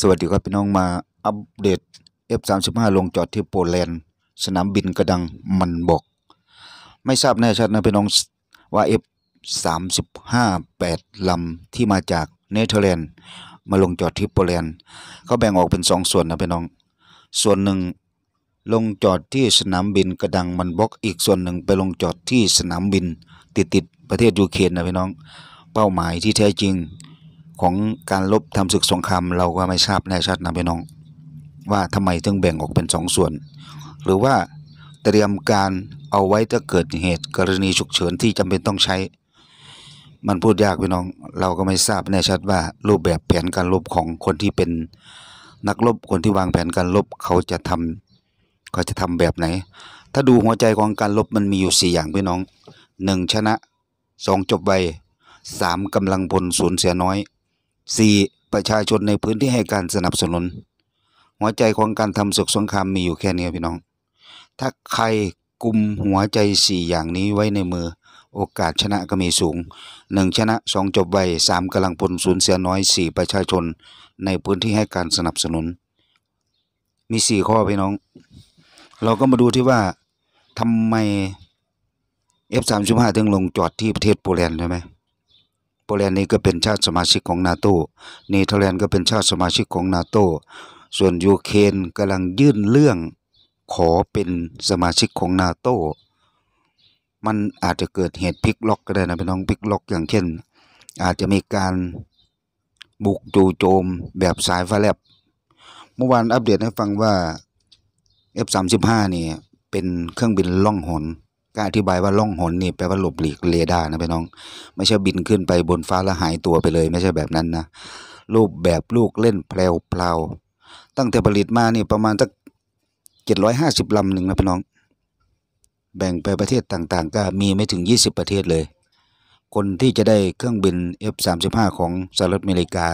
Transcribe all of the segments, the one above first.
สวัสดีครับพี่น้องมาอัปเดต F35 ลงจอดที่โปแลนด์ สนามบินกระดังมันบอกไม่ทราบแน่ชัดนะพี่น้องว่า F35 8ลำที่มาจากเนเธอร์แลนด์มาลงจอดที่โปแลนด์เขาแบ่งออกเป็น 2 ส่วนนะพี่น้อง ส่วนหนึ่งลงจอดที่สนามบินกระดังมันบอก อีกส่วนหนึ่งไปลงจอดที่สนามบิน ติดติดประเทศยูเครนนะพี่น้องเป้าหมายที่แท้จริงของการลบทำศึกสงครามเราก็ไม่ทราบแน่ชัดนะพี่น้อง ว่าทำไมถึงแบ่งออกเป็นสองส่วน หรือว่าเตรียมการเอาไว้ถ้าเกิดเหตุกรณีฉุกเฉินที่จำเป็นต้องใช้ มันพูดยากพี่น้อง เราก็ไม่ทราบแน่ชัดว่า รูปแบบแผนการลบของคนที่เป็น นักลบคนที่วางแผนการลบเขาจะทำเขาจะทำแบบไหน ถ้าดูหัวใจของการลบมันมีอยู่ 4 อย่างพี่น้อง 1 ชนะ2จบไา3กำลังพลสูญเสียน้อย 4. ประชาชนในพื้นที่ให้การสนับสนุนหัวใจของการทำศึกสงครามมีอยู่แค่นี้พี่น้อง ถ้าใครกลุ่มหัวใจ 4 อย่างนี้ไว้ในมือ โอกาสชนะก็มีสูง 1 ชนะ 2 จบไว3กำลังพลสูญเสียน้อย4ประชาชนในพื้นที่ให้การสนับสนุน มี 4 ข้อพี่น้อง เราก็มาดูที่ว่าทำไม F35 ถึงลงจอดที่ประเทศโปรแลนด์ใช่ไหมโปแลนด์นี้ก็เป็นชาติสมาชิกของนาโตเนเธอร์แลนด์ก็เป็นชาติสมาชิกของนาโตส่วนยูเครนกำลังยื่นเรื่องขอเป็นสมาชิกของนาโตมันอาจจะเกิดเหตุพลิกล็อกก็ได้นะพี่น้องพลิกล็อกอย่างเช่น อาจจะมีการบุกจโจมแบบสายฟ้าแลบ เมื่อวานอัปเดตให้ฟังว่า F35 นี่เป็นเครื่องบินล่องหนก็อธิบายว่าล่องหนนี่แปลว่าหลบหลีกเรดาร์นะพี่น้อง ไม่ใช่บินขึ้นไปบนฟ้าแล้วหายตัวไปเลย ไม่ใช่แบบนั้นนะ รูปแบบลูกเล่นแพลวเปล่า ตั้งแต่ผลิตมานี่ประมาณสักเจ็ดร้อยห้าสิบลำหนึ่งนะพี่น้อง แบ่งไปประเทศต่างๆ ก็มีไม่ถึงยี่สิบประเทศเลย คนที่จะได้เครื่องบิน F35 ของสหรัฐอเมริกา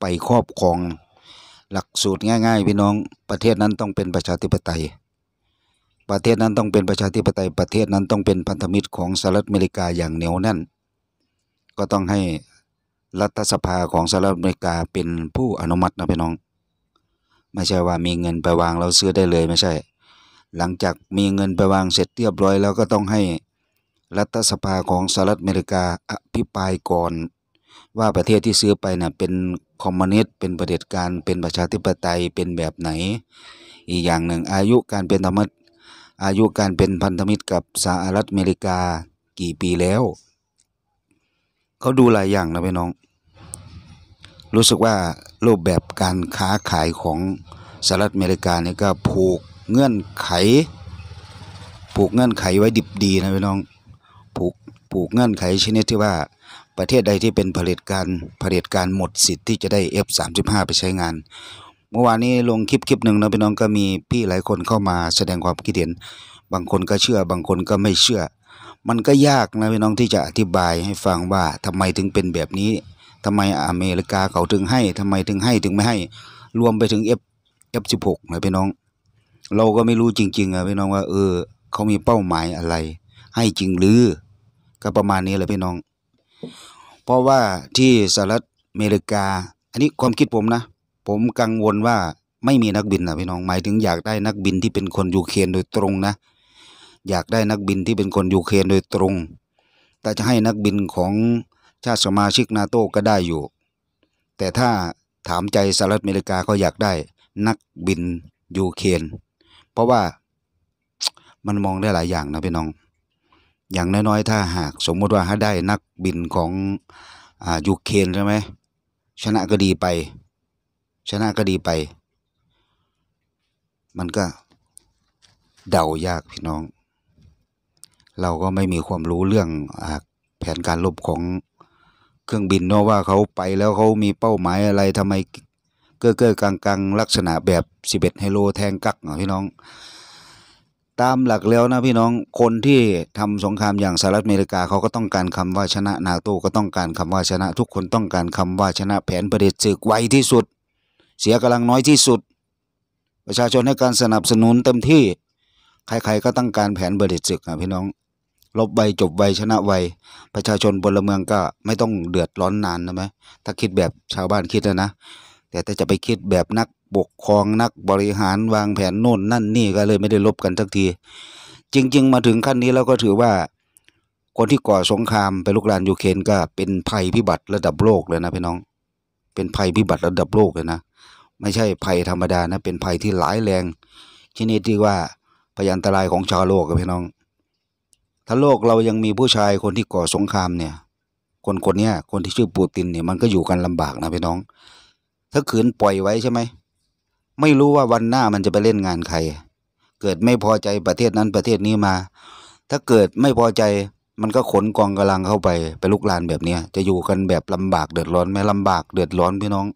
ไปครอบครองหลักสูตรง่ายๆ พี่น้องประเทศนั้นต้องเป็นประชาธิปไตยประเทศนั้นต้องเป็นประชาธิปไตย ประเทศนั้นต้องเป็นพันธมิตรของสหรัฐอเมริกาอย่างเหนียวแน่น ก็ต้องให้รัฐสภาของสหรัฐอเมริกาเป็นผู้อนุมัตินะพี่น้อง ไม่ใช่ว่ามีเงินไปวางเราซื้อได้เลยไม่ใช่ หลังจากมีเงินไปวางเสร็จเรียบร้อย แล้วก็ต้องให้รัฐสภาของสหรัฐอเมริกาอภิปรายก่อน ว่าประเทศที่ซื้อไปนะ่ะเป็นคอมมิวนิสต์เป็นประเด็จการเป็นประชาธิปไตยเป็นแบบไหน อีกอย่างหนึ่งอายุการเป็นธรรมอายุการเป็นพันธมิตรกับสหรัฐอเมริกากี่ปีแล้ว เขาดูหลายอย่างนะพี่น้อง รู้สึกว่ารูปแบบการค้าขายของสหรัฐอเมริกาเนี่ยก็ผูกเงื่อนไข ผูกเงื่อนไขไว้ดิบดีนะพี่น้อง ผูกผูกเงื่อนไขชนิดที่ว่าประเทศใดที่เป็นผลิตการผลิตการหมดสิทธิ์ที่จะได้ F35 ไปใช้งานเมื่อวานนี้ลงคลิปคลิปหนึ่งนะพี่น้องก็มีพี่หลายคนเข้ามาแสดงความคิดเห็น บางคนก็เชื่อบางคนก็ไม่เชื่อ มันก็ยากนะพี่น้องที่จะอธิบายให้ฟังว่าทำไมถึงเป็นแบบนี้ ทำไมอเมริกาเขาถึงให้ ทำไมถึงให้ถึงไม่ให้รวมไปถึงเเออฟฟสิบหกนะพี่น้อง เราก็ไม่รู้จริงๆอะพี่น้องว่าเออ เขามีเป้าหมายอะไร ให้จริงหรือก็ประมาณนี้แหละพี่น้อง เพราะว่าที่สหรัฐอเมริกา อันนี้ความคิดผมนะผมกังวลว่าไม่มีนักบินนะพี่น้อง หมายถึงอยากได้นักบินที่เป็นคนยูเครนโดยตรงนะ อยากได้นักบินที่เป็นคนยูเครนโดยตรง แต่จะให้นักบินของชาติสมาชิกนาโต้ก็ได้อยู่ แต่ถ้าถามใจสหรัฐอเมริกา ก็อยากได้นักบินยูเครนเพราะว่ามันมองได้หลายอย่างนะพี่น้อง อย่างน้อยๆถ้าหากสมมติว่าให้ได้นักบินของอ่ายูเครนใช่ไหมชนะก็ดีไปชนะก็ดีไป มันก็เดายากพี่น้อง เราก็ไม่มีความรู้เรื่องอแผนการลบของเครื่องบินเนาะว่าเขาไปแล้วเขามีเป้าหมายอะไรทำไมเก้อเก้อกลางกลางลักษณะแบบสิบเอ็ดไฮโลแทงกักเหรอพี่น้อง ตามหลักแล้วนะพี่น้องคนที่ทำสงครามอย่างสหรัฐอเมริกาเขาก็ต้องการคำว่าชนะนาโตก็ต้องการคำว่าชนะทุกคนต้องการคำว่าชนะแผนประเด็จศึกไวที่สุดเสียกำลังน้อยที่สุด ประชาชนให้การสนับสนุนเต็มที่ ใครๆ ก็ตั้งการแผนเบรดจึกนะพี่น้อง ลบใบจบใบชนะใบประชาชนบนลเมืองก็ไม่ต้องเดือดร้อนนานนะไหม ถ้าคิดแบบชาวบ้านคิดนะนะ แต่ถ้าจะไปคิดแบบนักปกครองนักบริหารวางแผนโน่น นั่นนี่ก็เลยไม่ได้ลบกันทักที จริง ๆ มาถึงขั้นนี้แล้วก็ถือว่าคนที่ก่อสงครามไปลุกรานยูเครนก็เป็นภัยพิบัติระดับโลกเลยนะพี่น้อง เป็นภัยพิบัติระดับโลกเลยนะไม่ใช่ภัยธรรมดานะ เป็นภัยที่หลายแรงชนิดที่ว่าพยันตรายของชาวโลกกับพี่น้อง ถ้าโลกเรายังมีผู้ชายคนที่ก่อสงครามเนี่ย คนคนนี้คนที่ชื่อปูตินเนี่ยมันก็อยู่กันลำบากนะพี่น้อง ถ้าขืนปล่อยไว้ใช่ไหม ไม่รู้ว่าวันหน้ามันจะไปเล่นงานใคร เกิดไม่พอใจประเทศนั้นประเทศนี้มา ถ้าเกิดไม่พอใจมันก็ขนกองกำลังเข้าไป ไปลุกลานแบบเนี้ยจะอยู่กันแบบลำบากเดือดร้อนไหมลำบากเดือดร้อนพี่น้อง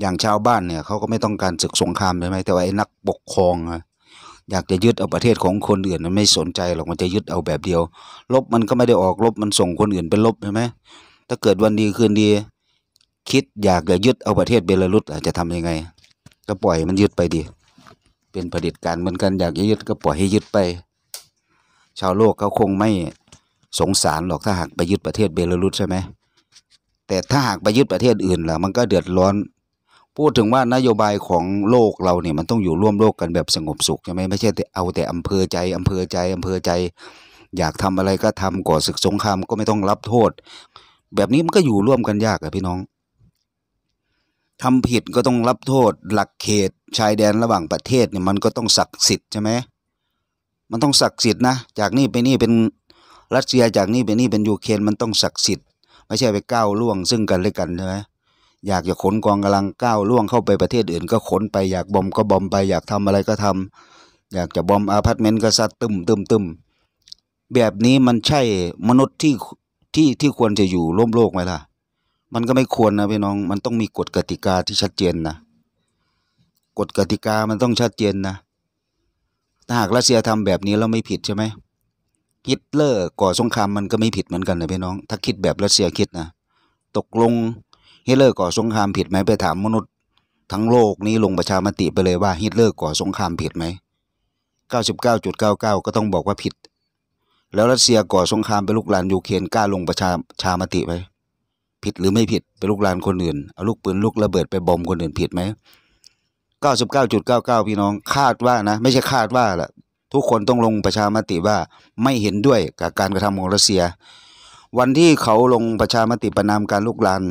อย่างชาวบ้านเนี่ยเขาก็ไม่ต้องการศึกสงครามใช่ไหมแต่ว่าไอ้นักปกครอง อยากจะยึดเอาประเทศของคนอื่นมันไม่สนใจหรอกมันจะยึดเอาแบบเดียวลบมันก็ไม่ได้ออกลบมันส่งคนอื่นเป็นลบใช่ไหมถ้าเกิดวันดีคืนดี คิดอยากจะยึดเอาประเทศเบลารุสจะทํำยังไง ก็ปล่อยมันยึดไปดีเป็นผลิตการเหมือนกันอยากจะยึดก็ปล่อยให้ยึดไป ชาวโลกเขาคงไม่สงสารหรอกถ้าหากไปยึดประเทศเบลารุสใช่ไหมแต่ถ้าหากไปยึดประเทศอื่นล่ะ มันก็เดือดร้อนพูดถึงว่านโยบายของโลกเราเนี่ยมันต้องอยู่ร่วมโลกกันแบบสงบสุขใช่ไหมไม่ใช่เอาแต่อำเภอใจอำเภอใจอำเภอใจ อยากทำอะไรก็ทำก่อศึกสงครามก็ไม่ต้องรับโทษ แบบนี้มันก็อยู่ร่วมกันยากอะพี่น้อง ทำผิดก็ต้องรับโทษหลักเขตชายแดนระหว่างประเทศเนี่ยมันก็ต้องศักดิ์สิทธิ์ใช่ไหม มันต้องศักดิ์สิทธิ์นะจากนี่ไปนี่เป็นรัสเซียจากนี่ไปนี่เป็นยูเครนมันต้องศักดิ์สิทธิ์ ไม่ใช่ไปก้าวล่วงซึ่งกันและกันใช่ไหมอยากจะขนกองกำลังก้าวล่วงเข้าไปประเทศอื่นก็ขนไปอยากบอมก็บอมไปอยากทำอะไรก็ทำ อยากจะบอมอาพาร์ตเมนต์ก็ซัดตึมตึมตึมแบบนี้มันใช่มนุษย์ที่ที่ ที่ควรจะอยู่ร่วมโลกไหมล่ะ มันก็ไม่ควรนะพี่น้อง มันต้องมีกฎกติกาที่ชัดเจนนะกฎกติกามันต้องชัดเจนนะถ้าหากรัสเซียทำแบบนี้แล้วไม่ผิดใช่ไหมฮิตเลอร์ก่อสงครามมันก็ไม่ผิดเหมือนกันนะพี่น้อง ถ้าคิดแบบรัสเซียคิดนะตกลงฮิตเลอร์ก่อสงครามผิดไหมไปถามมนุษย์ทั้งโลกนี้ลงประชามติไปเลยว่าฮิตเลอร์ก่อสงครามผิดไหม99.99 ก็ต้องบอกว่าผิด แล้วรัสเซียก่อสงครามไปลุกลานยูเครนกล้าลงประชาชามติไหมผิดหรือไม่ผิดไปลุกลานคนอื่นเอาลูกปืนลูกระเบิดไปบอมคนอื่นผิดไหม99.99 พี่น้องคาดว่านะ ไม่ใช่คาดว่าละทุกคนต้องลงประชามติว่าไม่เห็นด้วยกับการกระทำของรัสเซีย วันที่เขาลงประชามติประนามการลุกลาน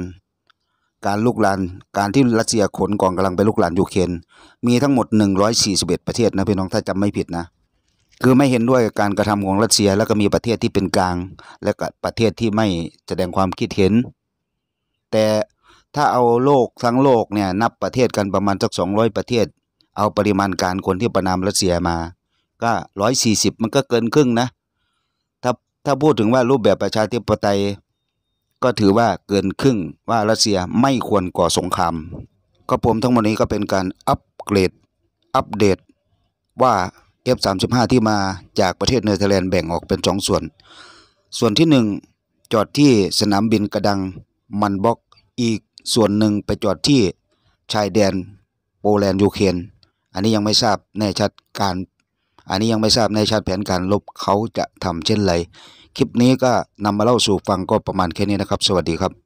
การลุกลานการที่รัสเซียขนกองกำลังไปลุกลานยูเครนมีทั้งหมด 141 ประเทศนะพี่น้องถ้าจำไม่ผิดนะ คือไม่เห็นด้วยกับการกระทำของรัสเซีย แล้วก็มีประเทศที่เป็นกลาง และก็ประเทศที่ไม่แสดงความคิดเห็น แต่ถ้าเอาโลกทั้งโลกเนี่ยนับประเทศกันประมาณสัก200 ประเทศ เอาปริมาณการคนที่ประนามรัสเซียมาก็140 มันก็เกินครึ่งนะถ้าถ้าพูดถึงว่ารูปแบบประชาธิปไตยก็ถือว่าเกินครึ่งว่ารัสเซียไม่ควรก่อสงครามก็ผมทั้งหมดนี้ก็เป็นการอัปเกรดอัปเดต ว่า F35 ที่มาจากประเทศเนเธอร์แลนด์แบ่งออกเป็นสองส่วน ส่วนที่ 1จอดที่สนามบินกระดังมันบ็อกอีกส่วนหนึ่งไปจอดที่ชายแดนโปแลนด์ยูเครนอันนี้ยังไม่ทราบแน่ชัดการอันนี้ยังไม่ทราบแน่ชัดแผนการลบเขาจะทำเช่นไร คลิปนี้ก็นำมาเล่าสู่ฟังก็ประมาณแค่นี้นะครับ สวัสดีครับ